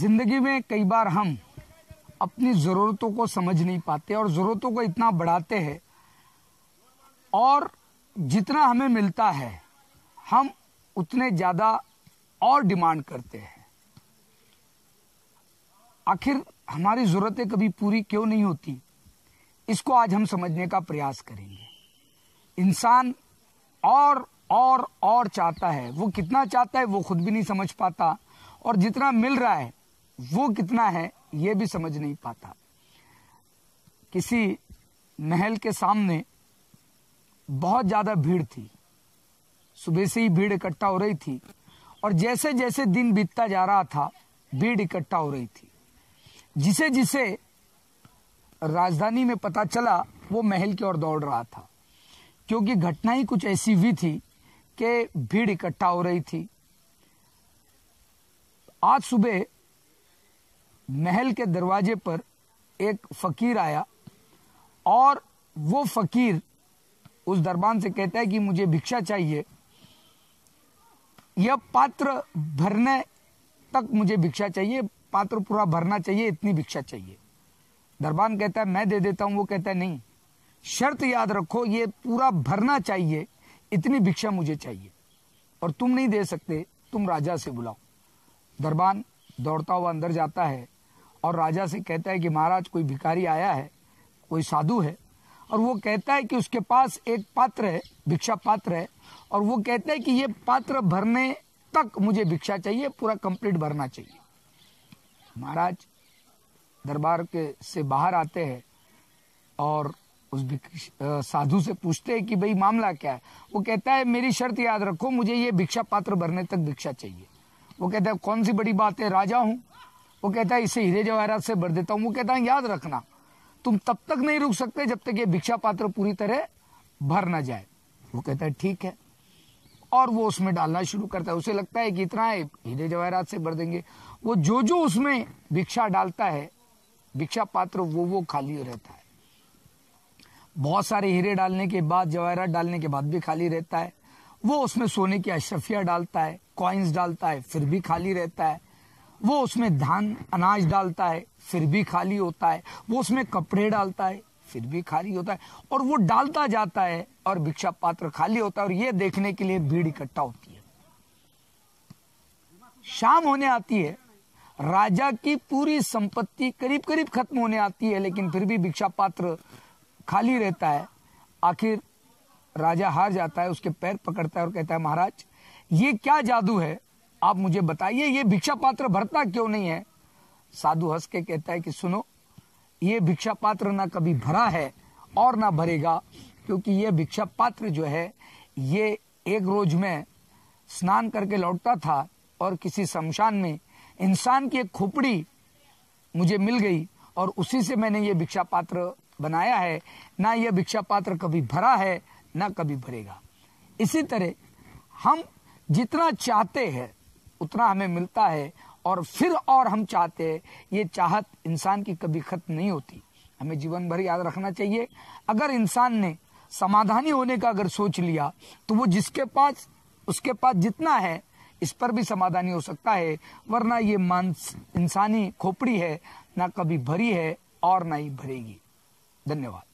जिंदगी में कई बार हम अपनी ज़रूरतों को समझ नहीं पाते और ज़रूरतों को इतना बढ़ाते हैं और जितना हमें मिलता है हम उतने ज़्यादा और डिमांड करते हैं आखिर हमारी ज़रूरतें कभी पूरी क्यों नहीं होती इसको आज हम समझने का प्रयास करेंगे इंसान और और और चाहता है वो कितना चाहता है वो खुद भी नहीं समझ पाता और जितना मिल रहा है वो कितना है ये भी समझ नहीं पाता किसी महल के सामने बहुत ज़्यादा भीड़ थी सुबह से ही भीड़ इकट्ठा हो रही थी और जैसे जैसे दिन बीतता जा रहा था भीड़ इकट्ठा हो रही थी जिसे जिसे राजधानी में पता चला वो महल की ओर दौड़ रहा था क्योंकि घटना ही कुछ ऐसी हुई थी कि भीड़ इकट्ठा हो रही थी आज सुबह महल के दरवाजे पर एक फ़कीर आया और वो फ़कीर उस दरबान से कहता है कि मुझे भिक्षा चाहिए यह पात्र भरने तक मुझे भिक्षा चाहिए पात्र पूरा भरना चाहिए इतनी भिक्षा चाहिए दरबान कहता है मैं दे देता हूँ वो कहता है नहीं शर्त याद रखो ये पूरा भरना चाहिए इतनी भिक्षा मुझे चाहिए और तुम नहीं दे सकते तुम राजा से बुलाओ दरबान दौड़ता हुआ अंदर जाता है और राजा से कहता है कि महाराज कोई भिकारी आया है कोई साधु है और वो कहता है कि उसके पास एक पात्र है भिक्षा पात्र है और वो कहता है कि ये पात्र भरने तक मुझे भिक्षा चाहिए पूरा कंप्लीट भरना चाहिए महाराज दरबार के से बाहर आते हैं और उस साधु से पूछते हैं कि भाई मामला क्या है वो कहता है मेरी शर्त याद रखो मुझे ये भिक्षा पात्र भरने तक भिक्षा चाहिए वो कहता है कौन सी बड़ी बात है राजा हूँ वो कहता है इसे हीरे जवाहरात से भर देता हूँ वो कहता है याद रखना तुम तब तक नहीं रुक सकते जब तक ये भिक्षा पात्र पूरी तरह भर ना जाए वो कहता है ठीक है और वो उसमें डालना शुरू करता है उसे लगता है कि इतना है हीरे जवाहरात से भर देंगे वो जो जो उसमें भिक्षा डालता है भिक्षा पात्र वो वो खाली रहता है बहुत सारे हीरे डालने के बाद जवाहरात डालने के बाद भी खाली रहता है वो उसमें सोने की अशरफिया डालता है कॉइन्स डालता है फिर भी खाली रहता है वो उसमें धान अनाज डालता है फिर भी खाली होता है वो उसमें कपड़े डालता है फिर भी खाली होता है और वो डालता जाता है और भिक्षा पात्र खाली होता है और ये देखने के लिए भीड़ इकट्ठा होती है शाम होने आती है राजा की पूरी संपत्ति करीब करीब खत्म होने आती है लेकिन फिर भी भिक्षा पात्र खाली रहता है आखिर राजा हार जाता है उसके पैर पकड़ता है और कहता है महाराज ये क्या जादू है आप मुझे बताइए ये भिक्षा पात्र भरता क्यों नहीं है साधु हंस के कहता है कि सुनो ये भिक्षा पात्र ना कभी भरा है और ना भरेगा क्योंकि ये भिक्षा पात्र जो है ये एक रोज में स्नान करके लौटता था और किसी शमशान में इंसान की एक खोपड़ी मुझे मिल गई और उसी से मैंने ये भिक्षा पात्र बनाया है ना यह भिक्षा पात्र कभी भरा है ना कभी भरेगा इसी तरह हम जितना चाहते हैं उतना हमें मिलता है और फिर और हम चाहते हैं ये चाहत इंसान की कभी खत्म नहीं होती हमें जीवन भर याद रखना चाहिए अगर इंसान ने समाधानी होने का अगर सोच लिया तो वो जिसके पास उसके पास जितना है इस पर भी समाधानी हो सकता है वरना ये मानस इंसानी खोपड़ी है ना कभी भरी है और ना ही भरेगी धन्यवाद